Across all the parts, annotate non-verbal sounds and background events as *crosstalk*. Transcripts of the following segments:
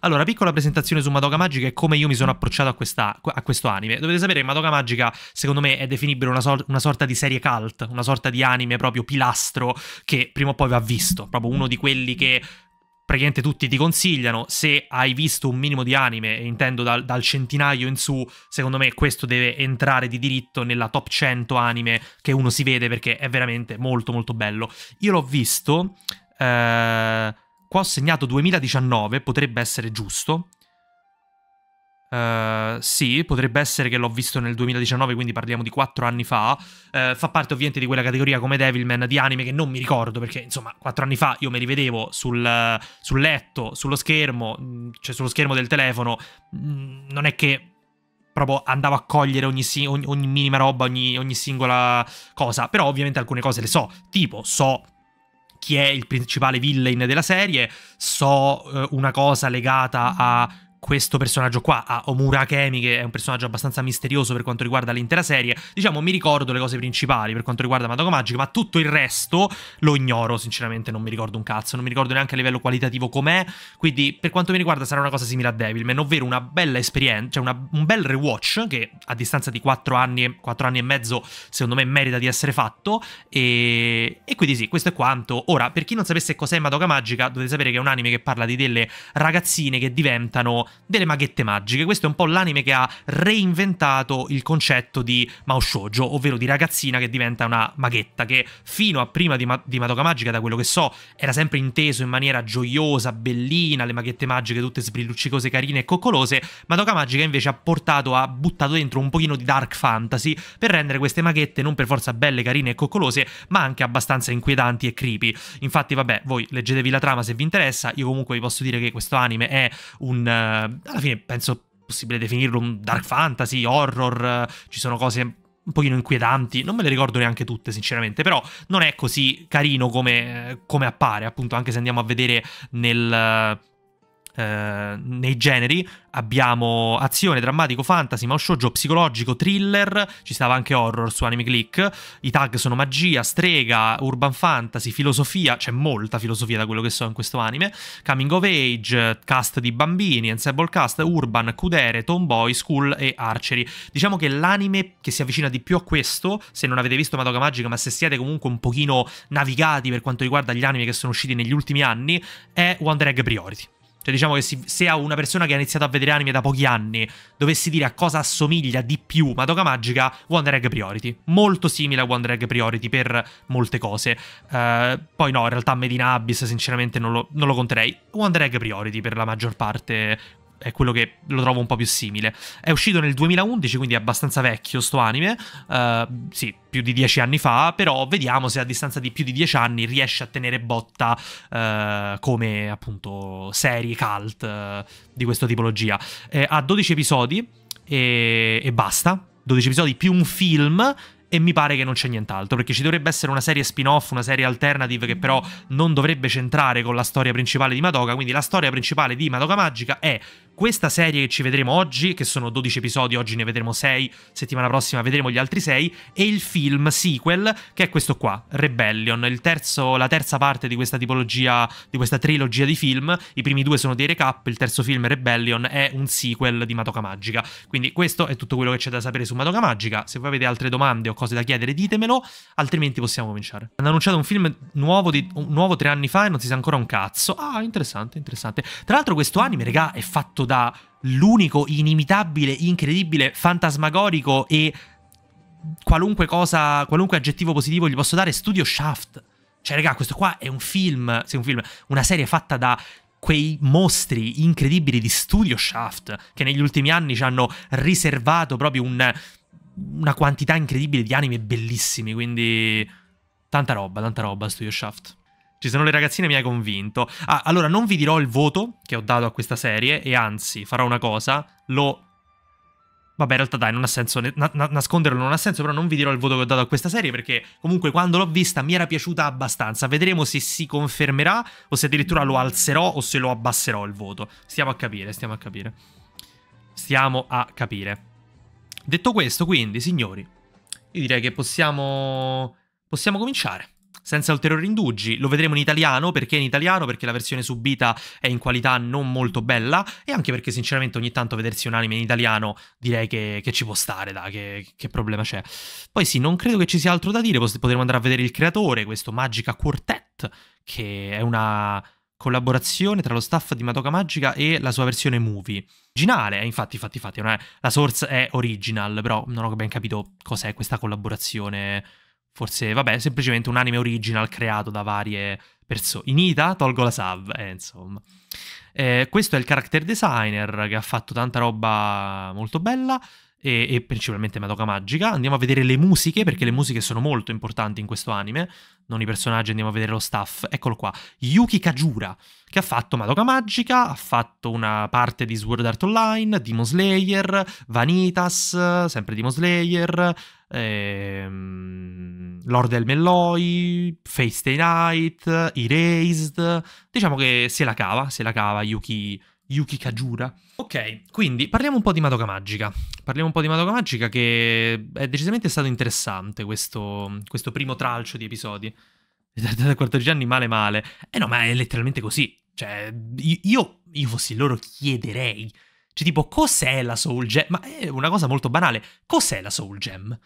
Allora, piccola presentazione su Madoka Magica e come io mi sono approcciato a, questa, a questo anime. Dovete sapere che Madoka Magica, secondo me, è definibile una, so una, sorta di serie cult, una sorta di anime proprio pilastro che prima o poi va visto. Proprio uno di quelli che praticamente tutti ti consigliano. Se hai visto un minimo di anime, e intendo dal, dal centinaio in su, secondo me questo deve entrare di diritto nella top 100 anime che uno si vede perché è veramente molto molto bello. Io l'ho visto... Eh Qua ho segnato 2019, potrebbe essere giusto. Uh, sì, potrebbe essere che l'ho visto nel 2019, quindi parliamo di 4 anni fa. Uh, fa parte ovviamente di quella categoria come Devilman di anime che non mi ricordo perché, insomma, 4 anni fa io mi rivedevo sul, sul letto, sullo schermo, mm, cioè sullo schermo del telefono. Mm, non è che proprio andavo a cogliere ogni, ogni, ogni minima roba, ogni, ogni singola cosa, però ovviamente alcune cose le so, tipo so chi è il principale villain della serie, so eh, una cosa legata a questo personaggio qua, a Omura Akemi, che è un personaggio abbastanza misterioso per quanto riguarda l'intera serie, diciamo mi ricordo le cose principali per quanto riguarda Madoka Magica, ma tutto il resto lo ignoro, sinceramente non mi ricordo un cazzo, non mi ricordo neanche a livello qualitativo com'è, quindi per quanto mi riguarda sarà una cosa simile a Devilman, ovvero una bella esperienza, cioè una, un bel rewatch che a distanza di 4 anni, 4 anni e mezzo secondo me merita di essere fatto, e, e quindi sì, questo è quanto. Ora, per chi non sapesse cos'è Madoka Magica, dovete sapere che è un anime che parla di delle ragazzine che diventano delle maghette magiche. Questo è un po' l'anime che ha reinventato il concetto di Mao Shoujo, ovvero di ragazzina che diventa una maghetta, che fino a prima di, Ma di Madoka Magica, da quello che so, era sempre inteso in maniera gioiosa, bellina, le maghette magiche tutte sbrilluccicose, carine e coccolose. Madoka Magica invece ha portato, ha buttato dentro un pochino di dark fantasy per rendere queste maghette non per forza belle, carine e coccolose, ma anche abbastanza inquietanti e creepy. Infatti, vabbè, voi leggetevi la trama se vi interessa, io comunque vi posso dire che questo anime è un... Uh, eh, alla fine penso possibile definirlo un dark fantasy, horror, eh, ci sono cose un pochino inquietanti, non me le ricordo neanche tutte sinceramente, però non è così carino come, come appare, appunto anche se andiamo a vedere nel eh, nei generi. Abbiamo azione, drammatico, fantasy, ma shoujo, psicologico, thriller, ci stava anche horror su Anime Click. I tag sono magia, strega, urban fantasy, filosofia, c'è molta filosofia da quello che so in questo anime. Coming of Age, cast di bambini, ensemble cast, urban, kudere, tomboy, school e archery. Diciamo che l'anime che si avvicina di più a questo, se non avete visto Madoka Magica, ma se siete comunque un pochino navigati per quanto riguarda gli anime che sono usciti negli ultimi anni, è Wonder Egg Priority. Cioè diciamo che si, se a una persona che ha iniziato a vedere anime da pochi anni dovessi dire a cosa assomiglia di più Madoka Magica, Wonder Egg Priority. Molto simile a Wonder Egg Priority per molte cose. Uh, poi no, in realtà Medina Abyss sinceramente non lo, non lo conterei. Wonder Egg Priority per la maggior parte è quello che lo trovo un po' più simile. È uscito nel 2011, quindi è abbastanza vecchio sto anime, uh, sì, più di dieci anni fa, però vediamo se a distanza di più di dieci anni riesce a tenere botta uh, come appunto serie cult uh, di questa tipologia. Eh, ha 12 episodi e, e basta, 12 episodi più un film e mi pare che non c'è nient'altro, perché ci dovrebbe essere una serie spin-off, una serie alternative che però non dovrebbe centrare con la storia principale di Madoka, quindi la storia principale di Madoka Magica è questa serie che ci vedremo oggi, che sono 12 episodi, oggi ne vedremo 6, settimana prossima vedremo gli altri 6, e il film sequel, che è questo qua, Rebellion, terzo, la terza parte di questa tipologia, di questa trilogia di film, i primi due sono dei recap, il terzo film Rebellion è un sequel di Madoka Magica, quindi questo è tutto quello che c'è da sapere su Madoka Magica, se voi avete altre domande o cose da chiedere, ditemelo, altrimenti possiamo cominciare. Hanno annunciato un film nuovo, di, un nuovo tre anni fa e non si sa ancora un cazzo. Ah, interessante, interessante. Tra l'altro questo anime, regà, è fatto da l'unico inimitabile, incredibile, fantasmagorico e qualunque cosa, qualunque aggettivo positivo gli posso dare, Studio Shaft. Cioè, regà, questo qua è un film, sì, un film, una serie fatta da quei mostri incredibili di Studio Shaft che negli ultimi anni ci hanno riservato proprio un, una quantità incredibile di anime bellissimi, quindi tanta roba, tanta roba Studio Shaft. Ci sono le ragazzine, mi hai convinto. Ah, allora non vi dirò il voto che ho dato a questa serie e anzi farò una cosa, lo... Vabbè, in realtà dai, non ha senso, na- na- nasconderlo non ha senso, però non vi dirò il voto che ho dato a questa serie perché comunque quando l'ho vista mi era piaciuta abbastanza. Vedremo se si confermerà o se addirittura lo alzerò o se lo abbasserò il voto. Stiamo a capire, stiamo a capire. Stiamo a capire. Detto questo, quindi, signori, io direi che possiamo, possiamo cominciare senza ulteriori indugi. Lo vedremo in italiano, perché in italiano? Perché la versione subita è in qualità non molto bella e anche perché sinceramente ogni tanto vedersi un anime in italiano direi che, che ci può stare, da, che, che, problema c'è. Poi sì, non credo che ci sia altro da dire, potremmo andare a vedere il creatore, questo Magica Quartet, che è una collaborazione tra lo staff di Madoka Magica e la sua versione movie. Originale, eh, infatti, infatti, infatti, è, la source è original, però non ho ben capito cos'è questa collaborazione. Forse, vabbè, semplicemente un anime original creato da varie persone. In Ita tolgo la sub, eh, insomma. Eh, questo è il character designer che ha fatto tanta roba molto bella e, e, principalmente Madoka Magica. Andiamo a vedere le musiche, perché le musiche sono molto importanti in questo anime, non i personaggi, andiamo a vedere lo staff. Eccolo qua, Yuki Kajura, che ha fatto Madoka Magica, ha fatto una parte di Sword Art Online, Demon Slayer, Vanitas, sempre Demon Slayer, ehm, Lord Elmeloi, Face Day Night, Erased. Diciamo che se la cava, se la cava Yuki Yuki Kajura. Ok, quindi parliamo un po' di Madoka Magica. Parliamo un po' di Madoka Magica che è decisamente stato interessante questo, questo primo tralcio di episodi. *laughs* Da 14 anni male male. Eh no, ma è letteralmente così. Cioè, io, io fossi loro chiederei. Cioè, tipo, cos'è la Soul Gem? Ma è una cosa molto banale. Cos'è la Soul Gem?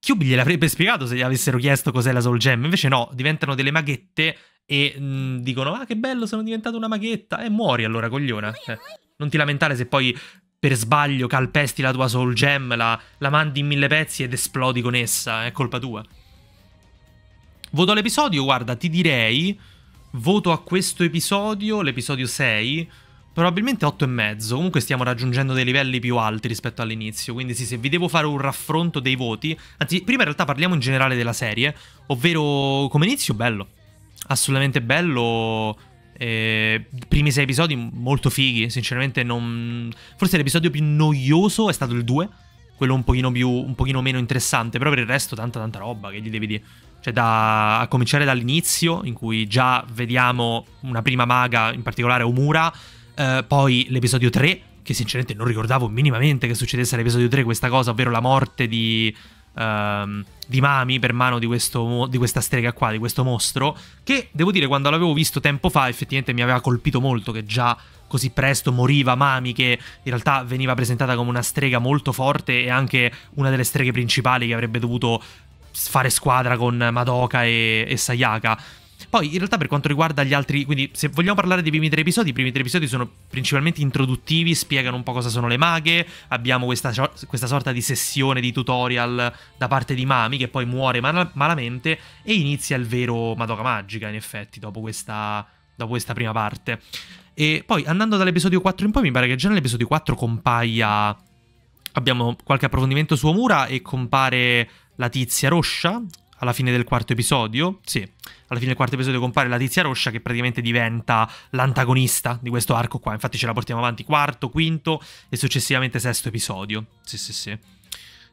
Cube gliel'avrebbe spiegato se gli avessero chiesto cos'è la Soul Gem, invece no, diventano delle maghette e mh, mm, dicono ah che bello sono diventata una maghetta e muori allora cogliona. Eh, cioè, non ti lamentare se poi per sbaglio calpesti la tua Soul Gem, la, la mandi in mille pezzi ed esplodi con essa, è colpa tua. Voto all'episodio, guarda, ti direi, voto a questo episodio, l'episodio 6, Probabilmente 8 e mezzo. Comunque stiamo raggiungendo dei livelli più alti rispetto all'inizio. Quindi sì, se vi devo fare un raffronto dei voti... Anzi, prima in realtà parliamo in generale della serie. Ovvero, come inizio, bello. Assolutamente bello... Eh, primi sei episodi molto fighi, sinceramente non... Forse l'episodio più noioso è stato il 2, quello un pochino, più, un pochino meno interessante, però per il resto tanta tanta roba che gli devi dire. Cioè da... a cominciare dall'inizio, in cui già vediamo una prima maga, in particolare Omura, eh, poi l'episodio 3, che sinceramente non ricordavo minimamente che succedesse all'episodio 3 questa cosa, ovvero la morte di, ehm, di Mami per mano di, questo, di questa strega qua, di questo mostro, che devo dire quando l'avevo visto tempo fa effettivamente mi aveva colpito molto che già così presto moriva Mami che in realtà veniva presentata come una strega molto forte e anche una delle streghe principali che avrebbe dovuto fare squadra con Madoka e, e Sayaka. Poi in realtà per quanto riguarda gli altri, quindi se vogliamo parlare dei primi tre episodi, i primi tre episodi sono principalmente introduttivi, spiegano un po' cosa sono le maghe, abbiamo questa, questa sorta di sessione di tutorial da parte di Mami che poi muore mal malamente e inizia il vero Madoka Magica in effetti dopo questa, dopo questa prima parte. E poi andando dall'episodio 4 in poi mi pare che già nell'episodio 4 compaia... Abbiamo qualche approfondimento su Omura e compare la tizia rossa, alla fine del quarto episodio, sì, alla fine del quarto episodio compare la tizia rossa che praticamente diventa l'antagonista di questo arco qua, infatti ce la portiamo avanti quarto, quinto e successivamente sesto episodio, sì sì sì.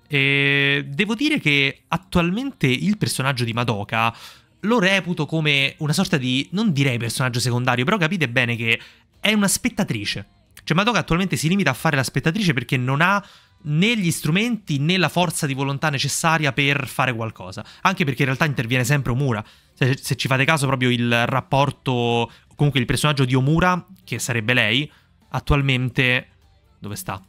E devo dire che attualmente il personaggio di Madoka lo reputo come una sorta di, non direi personaggio secondario, però capite bene che è una spettatrice. Cioè Madoka attualmente si limita a fare la spettatrice perché non ha né gli strumenti né la forza di volontà necessaria per fare qualcosa. Anche perché in realtà interviene sempre Omura. Se, se ci fate caso, proprio il rapporto. Comunque il personaggio di Omura, che sarebbe lei, attualmente. Dove sta?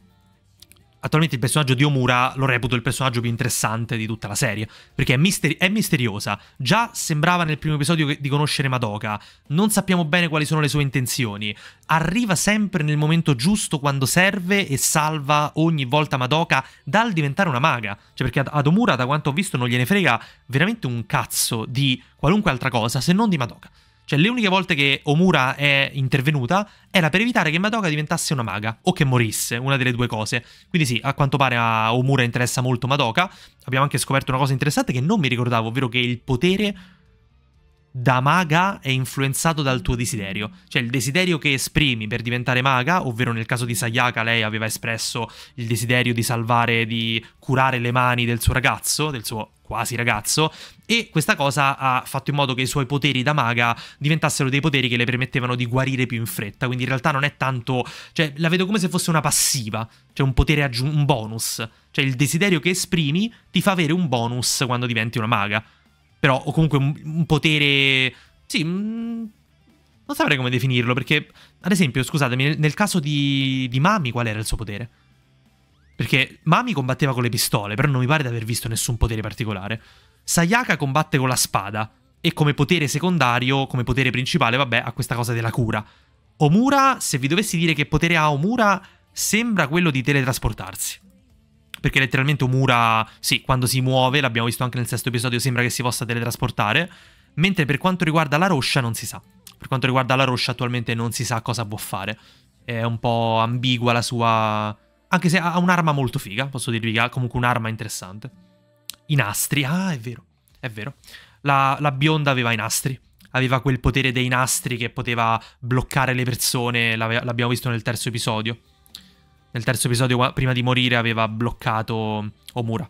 Attualmente il personaggio di Omura lo reputo il personaggio più interessante di tutta la serie, perché è, misteri è, misteriosa. Già sembrava nel primo episodio di conoscere Madoka, non sappiamo bene quali sono le sue intenzioni. Arriva sempre nel momento giusto quando serve e salva ogni volta Madoka dal diventare una maga. Cioè perché ad Omura, da quanto ho visto, non gliene frega veramente un cazzo di qualunque altra cosa se non di Madoka. Cioè, le uniche volte che Omura è intervenuta era per evitare che Madoka diventasse una maga o che morisse, una delle due cose. Quindi sì, a quanto pare a Omura interessa molto Madoka. Abbiamo anche scoperto una cosa interessante che non mi ricordavo, ovvero che il potere da maga è influenzato dal tuo desiderio, cioè il desiderio che esprimi per diventare maga, ovvero nel caso di Sayaka lei aveva espresso il desiderio di salvare, di curare le mani del suo ragazzo, del suo quasi ragazzo, e questa cosa ha fatto in modo che i suoi poteri da maga diventassero dei poteri che le permettevano di guarire più in fretta, quindi in realtà non è tanto, cioè la vedo come se fosse una passiva, cioè un potere aggiunto, un bonus, cioè il desiderio che esprimi ti fa avere un bonus quando diventi una maga però o comunque un, un potere... Sì, mm, non saprei come definirlo, perché ad esempio, scusatemi, nel caso di, di Mami qual era il suo potere? Perché Mami combatteva con le pistole, però non mi pare di aver visto nessun potere particolare. Sayaka combatte con la spada, e come potere secondario, come potere principale, vabbè, ha questa cosa della cura. Omura, se vi dovessi dire che potere ha Omura, sembra quello di teletrasportarsi. Perché letteralmente Omura, sì, quando si muove, l'abbiamo visto anche nel sesto episodio, sembra che si possa teletrasportare. Mentre per quanto riguarda la roscia non si sa. Per quanto riguarda la roscia attualmente non si sa cosa può fare. È un po' ambigua la sua... Anche se ha un'arma molto figa, posso dirvi che ha comunque un'arma interessante. I nastri, ah è vero, è vero. La, la bionda aveva i nastri aveva quel potere dei nastri che poteva bloccare le persone, l'abbiamo visto nel terzo episodio. Nel terzo episodio, prima di morire, aveva bloccato Omura.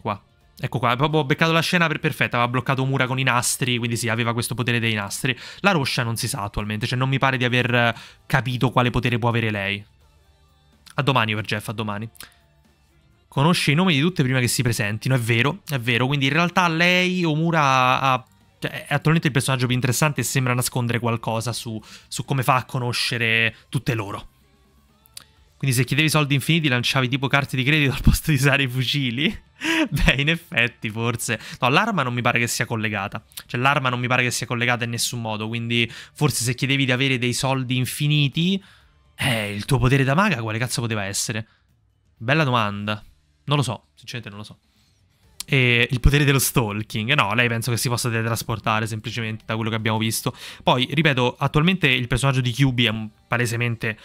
Qua. Ecco qua, proprio ho beccato la scena per perfetta, aveva bloccato Omura con i nastri, quindi sì, aveva questo potere dei nastri. La Roscia non si sa attualmente, cioè non mi pare di aver capito quale potere può avere lei. A domani per Jeff, a domani. Conosce i nomi di tutte prima che si presentino, è vero, è vero, quindi in realtà lei, Omura, ha cioè, è attualmente il personaggio più interessante e sembra nascondere qualcosa su, su come fa a conoscere tutte loro. Quindi se chiedevi soldi infiniti lanciavi tipo carte di credito al posto di usare i fucili? *laughs* Beh, in effetti, forse. No, l'arma non mi pare che sia collegata. Cioè, l'arma non mi pare che sia collegata in nessun modo. Quindi, forse se chiedevi di avere dei soldi infiniti, eh, il tuo potere da maga quale cazzo poteva essere? Bella domanda. Non lo so, sinceramente non lo so. E il potere dello stalking. No, lei penso che si possa teletrasportare semplicemente da quello che abbiamo visto. Poi, ripeto, attualmente il personaggio di QB è palesemente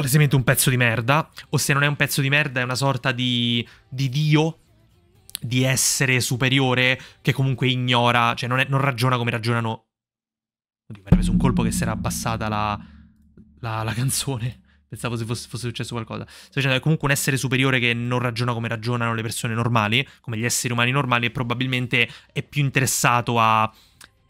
palesemente un pezzo di merda, o se non è un pezzo di merda è una sorta di, di dio, di essere superiore che comunque ignora, cioè non, è, non ragiona come ragionano... Oddio, mi era preso un colpo che si era abbassata la, la, la canzone. Pensavo se fosse, fosse, successo qualcosa. Sto dicendo che è comunque un essere superiore che non ragiona come ragionano le persone normali, come gli esseri umani normali, e probabilmente è più interessato a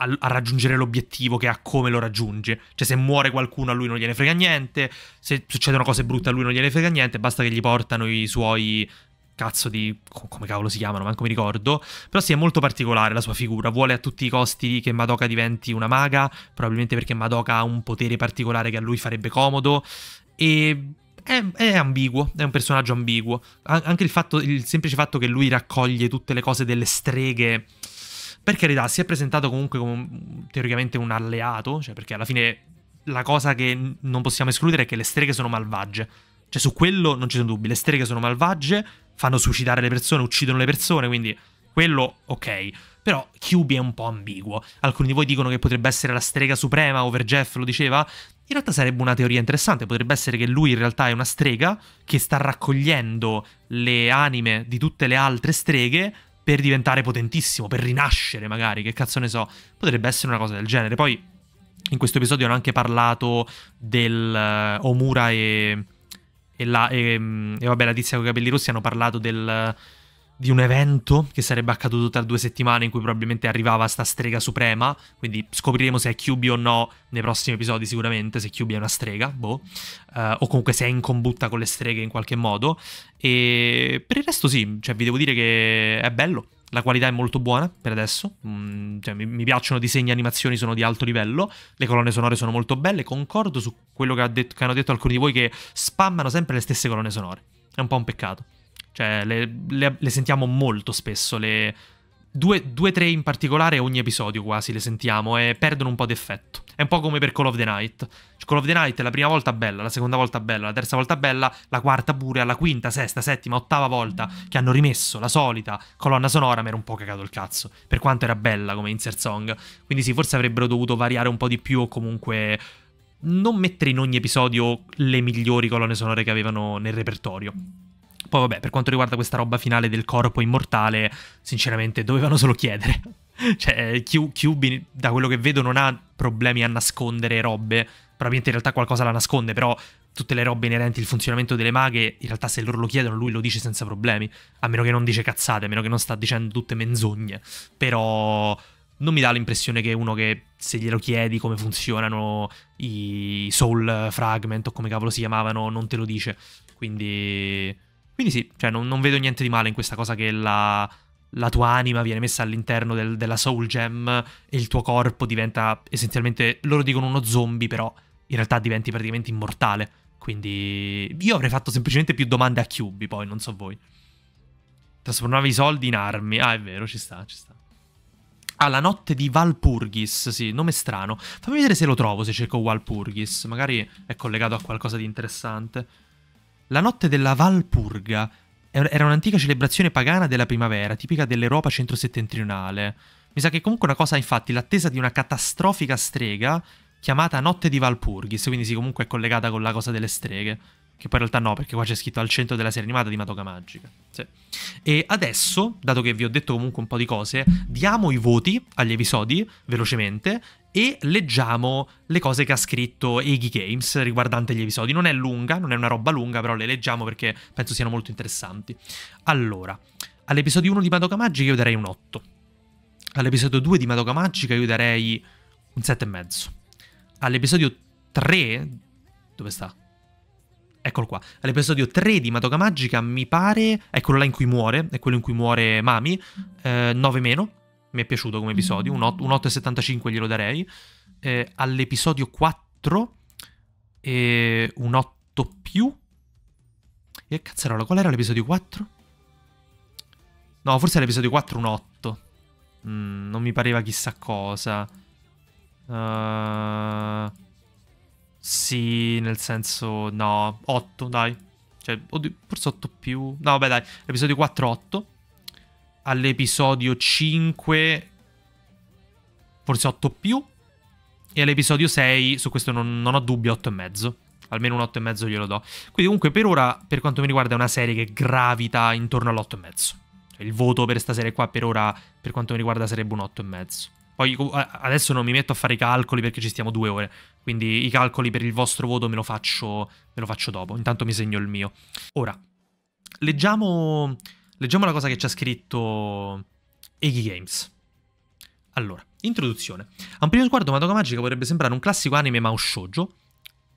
a, a raggiungere l'obiettivo che ha come lo raggiunge. Cioè, se muore qualcuno a lui non gliene frega niente, se succedono cose brutte a lui non gliene frega niente, basta che gli portano i suoi cazzo di... come cavolo si chiamano, manco mi ricordo. Però sì, è molto particolare la sua figura. Vuole a tutti i costi che Madoka diventi una maga, probabilmente perché Madoka ha un potere particolare che a lui farebbe comodo. E... È, è ambiguo, è un personaggio ambiguo. An anche il, fatto, il semplice fatto che lui raccoglie tutte le cose delle streghe per carità, si è presentato comunque come teoricamente un alleato, cioè perché alla fine la cosa che non possiamo escludere è che le streghe sono malvagie. Cioè su quello non ci sono dubbi, le streghe sono malvagie, fanno suicidare le persone, uccidono le persone, quindi quello ok. Però Kyubi è un po' ambiguo. Alcuni di voi dicono che potrebbe essere la strega suprema, Over Jeff lo diceva. In realtà sarebbe una teoria interessante, potrebbe essere che lui in realtà è una strega che sta raccogliendo le anime di tutte le altre streghe per diventare potentissimo, per rinascere magari, che cazzo ne so, potrebbe essere una cosa del genere. Poi in questo episodio hanno anche parlato del uh, Omura e, e, la, e, mm, e vabbè, la tizia con i capelli rossi hanno parlato del... Uh, di un evento che sarebbe accaduto tra due settimane in cui probabilmente arrivava sta strega suprema, quindi scopriremo se è QB o no nei prossimi episodi sicuramente, se QB è una strega, boh, uh, o comunque se è in combutta con le streghe in qualche modo, e per il resto sì, cioè vi devo dire che è bello, la qualità è molto buona per adesso, mm, cioè, mi, mi, piacciono disegni e animazioni, sono di alto livello, le colonne sonore sono molto belle, concordo su quello che, ha detto, che hanno detto alcuni di voi che spammano sempre le stesse colonne sonore, è un po' un peccato. Cioè, le, le, le sentiamo molto spesso, le... Due, due, tre in particolare ogni episodio quasi le sentiamo e perdono un po' d'effetto. È un po' come per Call of the Night. Call of the Night è la prima volta bella, la seconda volta bella, la terza volta bella, la quarta pure, alla quinta, sesta, settima, ottava volta che hanno rimesso la solita colonna sonora, mi era un po' cagato il cazzo, per quanto era bella come insert song. Quindi sì, forse avrebbero dovuto variare un po' di più o comunque non mettere in ogni episodio le migliori colonne sonore che avevano nel repertorio. Poi vabbè, per quanto riguarda questa roba finale del corpo immortale, sinceramente dovevano solo chiedere. *laughs* cioè, Q, da quello che vedo, non ha problemi a nascondere robe. Probabilmente in realtà qualcosa la nasconde, però tutte le robe inerenti al funzionamento delle maghe, in realtà se loro lo chiedono lui lo dice senza problemi, a meno che non dice cazzate, a meno che non sta dicendo tutte menzogne. Però non mi dà l'impressione che uno che se glielo chiedi come funzionano i soul fragment o come cavolo si chiamavano non te lo dice. Quindi quindi sì, cioè non, non, vedo niente di male in questa cosa che la, la tua anima viene messa all'interno del, della Soul Gem e il tuo corpo diventa essenzialmente, loro dicono uno zombie, però in realtà diventi praticamente immortale. Quindi io avrei fatto semplicemente più domande a Cubby, poi non so voi. Trasformavi i soldi in armi. Ah, è vero, ci sta, ci sta. Ah, la notte di Valpurgis, sì, nome strano. Fammi vedere se lo trovo, se cerco Valpurgis. Magari è collegato a qualcosa di interessante. La notte della Valpurga er-, era un'antica celebrazione pagana della primavera, tipica dell'Europa centro-settentrionale. Mi sa che comunque una cosa, infatti, l'attesa di una catastrofica strega chiamata Notte di Valpurgis, quindi sì, comunque è collegata con la cosa delle streghe. Che poi in realtà no, perché qua c'è scritto al centro della serie animata di Madoka Magica. Sì. E adesso, dato che vi ho detto comunque un po' di cose, diamo i voti agli episodi velocemente e leggiamo le cose che ha scritto Eggy Games riguardante gli episodi. Non è lunga, non è una roba lunga, però le leggiamo perché penso siano molto interessanti. Allora, all'episodio 1 di Madoka Magica io darei un 8. All'episodio 2 di Madoka Magica io darei un 7,5. All'episodio 3... Dove sta? Eccolo qua. All'episodio 3 di Madoka Magica, mi pare, Eccolo là in cui muore, è quello in cui muore Mami, eh, 9 meno, mi è piaciuto come episodio, un 8,75 glielo darei. Eh, all'episodio 4, E un 8 più. E cazzarola, qual era l'episodio 4? No, forse all'episodio 4 un 8. Mm, non mi pareva chissà cosa. Ehm... Uh... Sì, nel senso, no, 8 dai. Cioè, oddio, forse 8 più. No, vabbè dai, episodio 4, 8. All'episodio 5, forse 8 più. E all'episodio 6, su questo non, non ho dubbi, 8 e mezzo. Almeno un 8 e mezzo glielo do. Quindi comunque per ora, per quanto mi riguarda, è una serie che gravita intorno all'8 e mezzo. Cioè, il voto per questa serie qua per ora, per quanto mi riguarda, sarebbe un 8 e mezzo. Poi adesso non mi metto a fare i calcoli perché ci stiamo due ore. Quindi i calcoli per il vostro voto me lo faccio, me lo faccio dopo, intanto mi segno il mio. Ora, leggiamo, leggiamo la cosa che ci ha scritto Eggy Games. Allora, introduzione. A un primo sguardo Madoka Magica potrebbe sembrare un classico anime Mao shoujo,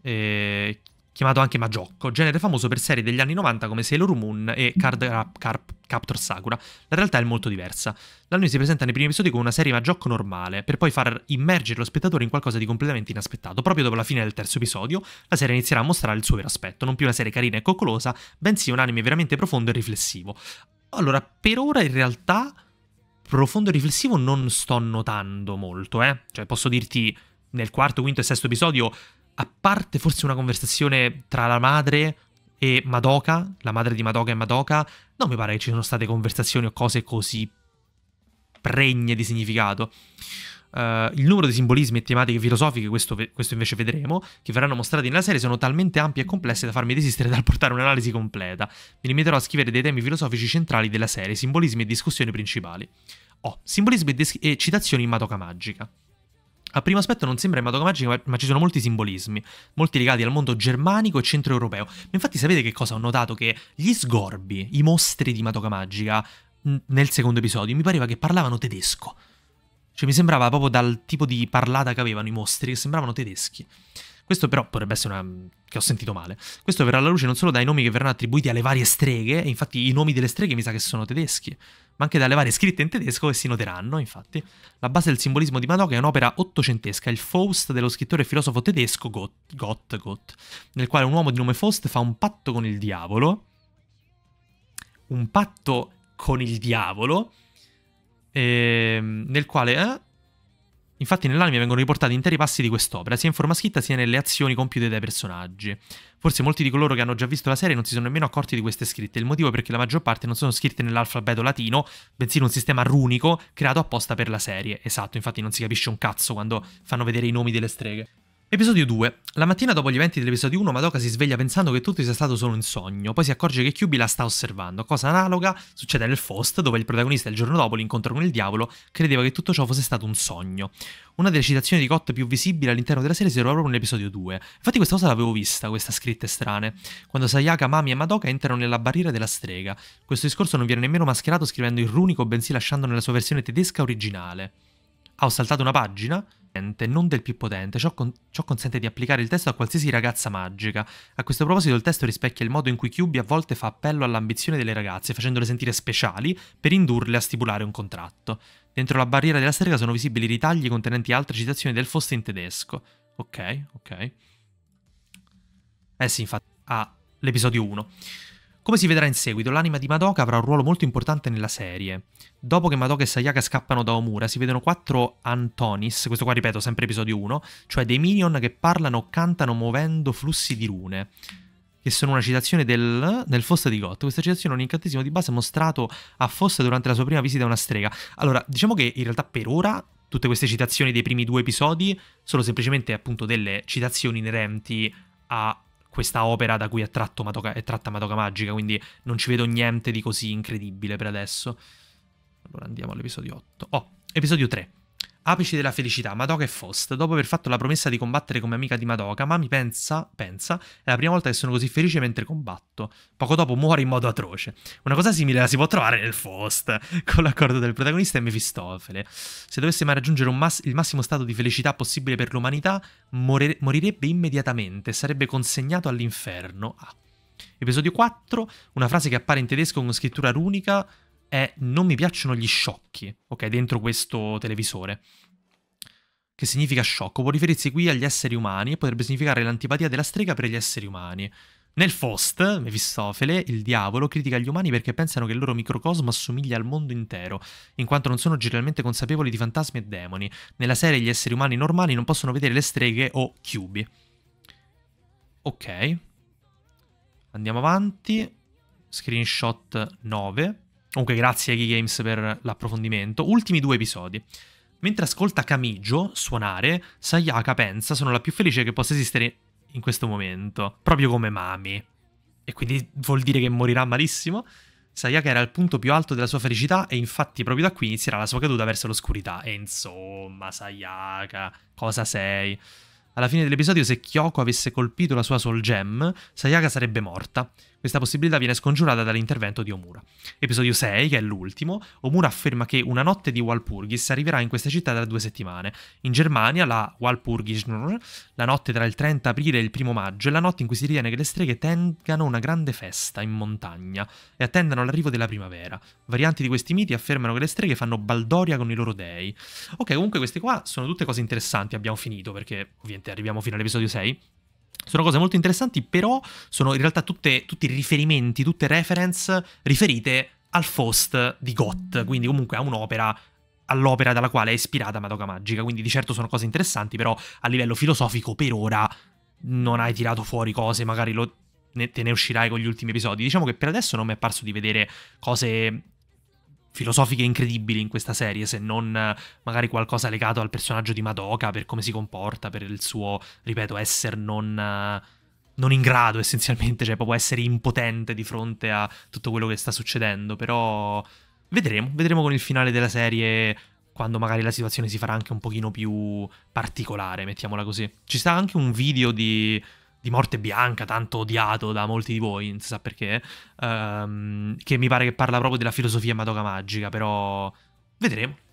eh, chiamato anche Majocco, genere famoso per serie degli anni 90 come Sailor Moon e mm. Card Rap Carp Captor Sakura. La realtà è molto diversa. L'anime si presenta nei primi episodi come una serie Majocco normale, per poi far immergere lo spettatore in qualcosa di completamente inaspettato. Proprio dopo la fine del terzo episodio, la serie inizierà a mostrare il suo vero aspetto, non più una serie carina e coccolosa, bensì un anime veramente profondo e riflessivo. Allora, per ora in realtà profondo e riflessivo non sto notando molto, eh. Cioè, posso dirti nel quarto, quinto e sesto episodio a parte forse una conversazione tra la madre e Madoka, la madre di Madoka e Madoka, non mi pare che ci siano state conversazioni o cose così pregne di significato. Uh, il numero di simbolismi e tematiche filosofiche, questo, questo, invece vedremo, che verranno mostrati nella serie, sono talmente ampie e complesse da farmi desistere dal portare un'analisi completa. Mi limiterò a scrivere dei temi filosofici centrali della serie, simbolismi e discussioni principali. Oh, simbolismi e, e citazioni in Madoka Magica. A primo aspetto non sembra Magica, ma ci sono molti simbolismi, molti legati al mondo germanico e centroeuropeo. Ma infatti sapete che cosa ho notato? Che gli sgorbi, i mostri di Matoca Magica, nel secondo episodio, mi pareva che parlavano tedesco. Cioè mi sembrava proprio dal tipo di parlata che avevano i mostri, che sembravano tedeschi. Questo però potrebbe essere una... che ho sentito male. Questo verrà alla luce non solo dai nomi che verranno attribuiti alle varie streghe, e infatti i nomi delle streghe mi sa che sono tedeschi, ma anche dalle varie scritte in tedesco che si noteranno, infatti. La base del simbolismo di Madoka è un'opera ottocentesca, il Faust dello scrittore e filosofo tedesco Gott, Gott, Gott, nel quale un uomo di nome Faust fa un patto con il diavolo, un patto con il diavolo, ehm, nel quale... Eh, Infatti nell'anime vengono riportati interi passi di quest'opera, sia in forma scritta sia nelle azioni compiute dai personaggi. Forse molti di coloro che hanno già visto la serie non si sono nemmeno accorti di queste scritte, il motivo è perché la maggior parte non sono scritte nell'alfabeto latino, bensì in un sistema runico creato apposta per la serie. Esatto, infatti non si capisce un cazzo quando fanno vedere i nomi delle streghe. Episodio 2. La mattina dopo gli eventi dell'episodio 1 Madoka si sveglia pensando che tutto sia stato solo un sogno, poi si accorge che Kyubi la sta osservando, cosa analoga succede nel Faust dove il protagonista il giorno dopo l'incontro con il diavolo credeva che tutto ciò fosse stato un sogno. Una delle citazioni di Cott più visibili all'interno della serie si trova proprio nell'episodio 2, infatti questa cosa l'avevo vista, questa scritta strana. quando Sayaka, Mami e Madoka entrano nella barriera della strega. Questo discorso non viene nemmeno mascherato scrivendo il runico bensì lasciando nella sua versione tedesca originale. Ah, ho saltato una pagina? non del più potente. Ciò, con ciò, consente di applicare il testo a qualsiasi ragazza magica. A questo proposito il testo rispecchia il modo in cui Cubby a volte fa appello all'ambizione delle ragazze, facendole sentire speciali per indurle a stipulare un contratto. Dentro la barriera della strega sono visibili ritagli contenenti altre citazioni del Faust in tedesco. Ok, ok. Eh sì, infatti, ah, l'episodio 1. Come si vedrà in seguito, l'anima di Madoka avrà un ruolo molto importante nella serie. Dopo che Madoka e Sayaka scappano da Omura, si vedono quattro Antonis, questo qua ripeto sempre episodio 1, cioè dei minion che parlano o cantano muovendo flussi di rune, che sono una citazione del, nel Fossa di Gott. Questa citazione è un incantesimo di base mostrato a Fossa durante la sua prima visita a una strega. Allora, diciamo che in realtà per ora tutte queste citazioni dei primi due episodi sono semplicemente appunto delle citazioni inerenti a questa opera da cui è, Madoka, è tratta Madoka Magica, quindi non ci vedo niente di così incredibile per adesso. Allora andiamo all'episodio 8. Oh, episodio 3. Apice della felicità, Madoka e Faust. Dopo aver fatto la promessa di combattere come amica di Madoka, Mami pensa, pensa, è la prima volta che sono così felice mentre combatto. Poco dopo muore in modo atroce. Una cosa simile la si può trovare nel Faust, *laughs* con l'accordo del protagonista e Mefistofele. Se dovesse mai raggiungere mas il massimo stato di felicità possibile per l'umanità, morirebbe immediatamente e sarebbe consegnato all'inferno. Ah. Episodio 4, una frase che appare in tedesco con scrittura runica, è non mi piacciono gli sciocchi, ok, dentro questo televisore. Che significa sciocco? Può riferirsi qui agli esseri umani e potrebbe significare l'antipatia della strega per gli esseri umani. Nel Faust, Mefistofele, il diavolo critica gli umani perché pensano che il loro microcosmo assomiglia al mondo intero, in quanto non sono generalmente consapevoli di fantasmi e demoni. Nella serie gli esseri umani normali non possono vedere le streghe o chiubi. Ok. Andiamo avanti. Screenshot 9. Comunque grazie a Games per l'approfondimento. Ultimi due episodi. Mentre ascolta Camigio suonare, Sayaka pensa sono la più felice che possa esistere in questo momento, proprio come Mami. E quindi vuol dire che morirà malissimo? Sayaka era al punto più alto della sua felicità e infatti proprio da qui inizierà la sua caduta verso l'oscurità. E insomma, Sayaka, cosa sei? Alla fine dell'episodio, se Kyoko avesse colpito la sua Soul Gem, Sayaka sarebbe morta. Questa possibilità viene scongiurata dall'intervento di Omura. Episodio 6, che è l'ultimo, Omura afferma che una notte di Walpurgis arriverà in questa città tra due settimane. In Germania, la Walpurgisnur, la notte tra il 30 aprile e il 1 maggio, è la notte in cui si ritiene che le streghe tengano una grande festa in montagna e attendano l'arrivo della primavera. Varianti di questi miti affermano che le streghe fanno baldoria con i loro dei. Ok, comunque queste qua sono tutte cose interessanti, abbiamo finito perché ovviamente arriviamo fino all'episodio 6. Sono cose molto interessanti, però sono in realtà tutte, tutti riferimenti, tutte reference riferite al Faust di Gott, quindi comunque a un'opera all'opera dalla quale è ispirata Madoka Magica, quindi di certo sono cose interessanti, però a livello filosofico per ora non hai tirato fuori cose, magari lo, ne, te ne uscirai con gli ultimi episodi. Diciamo che per adesso non mi è parso di vedere cose filosofiche incredibili in questa serie, se non eh, magari qualcosa legato al personaggio di Madoka, per come si comporta, per il suo, ripeto, essere non, eh, non in grado essenzialmente, *laughs* cioè proprio essere impotente di fronte a tutto quello che sta succedendo, però vedremo, vedremo con il finale della serie quando magari la situazione si farà anche un pochino più particolare, mettiamola così. Ci sta anche un video di di Morte Bianca, tanto odiato da molti di voi, non si sa perché, um, che mi pare che parla proprio della filosofia madoka magica, però vedremo.